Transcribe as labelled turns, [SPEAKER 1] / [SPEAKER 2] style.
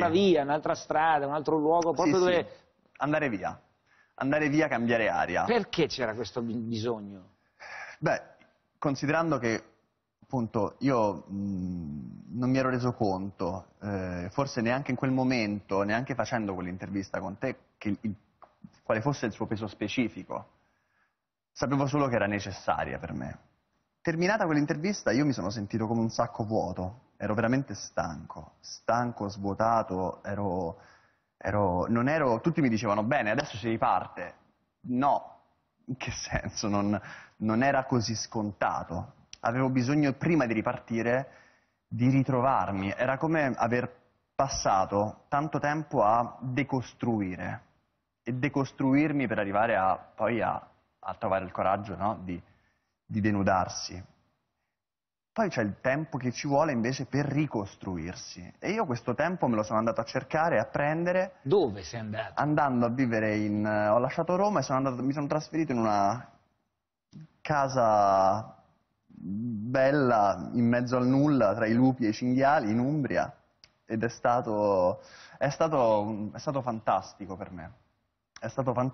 [SPEAKER 1] un'altra via, un'altra strada, un altro luogo, proprio sì, dove... Sì. Andare via, andare via, cambiare aria. Perché c'era questo bisogno? Beh, considerando che appunto io mh, mhmm, non mi ero reso conto, eh, forse neanche in quel momento, neanche facendo quell'intervista con te, il, il, quale fosse il suo peso specifico. Sapevo solo che era necessaria per me. Terminata quell'intervista io mi sono sentito come un sacco vuoto, ero veramente stanco, stanco, svuotato, ero, ero, non ero, tutti mi dicevano bene, adesso si riparte. No, in che senso? Non, non era così scontato. Avevo bisogno prima di ripartire di ritrovarmi, era come aver passato tanto tempo a decostruire e decostruirmi per arrivare a, poi a, a trovare il coraggio no? di, di denudarsi poi c'è il tempo che ci vuole invece per ricostruirsi. E io questo tempo me lo sono andato a cercare, a prendere. Dove sei andato? Andando a vivere in... Eh, ho lasciato Roma e sono andato, mi sono trasferito in una casa bella in mezzo al nulla, tra i lupi e i cinghiali, in Umbria. Ed è stato, è stato, è stato fantastico per me. È stato fantastico.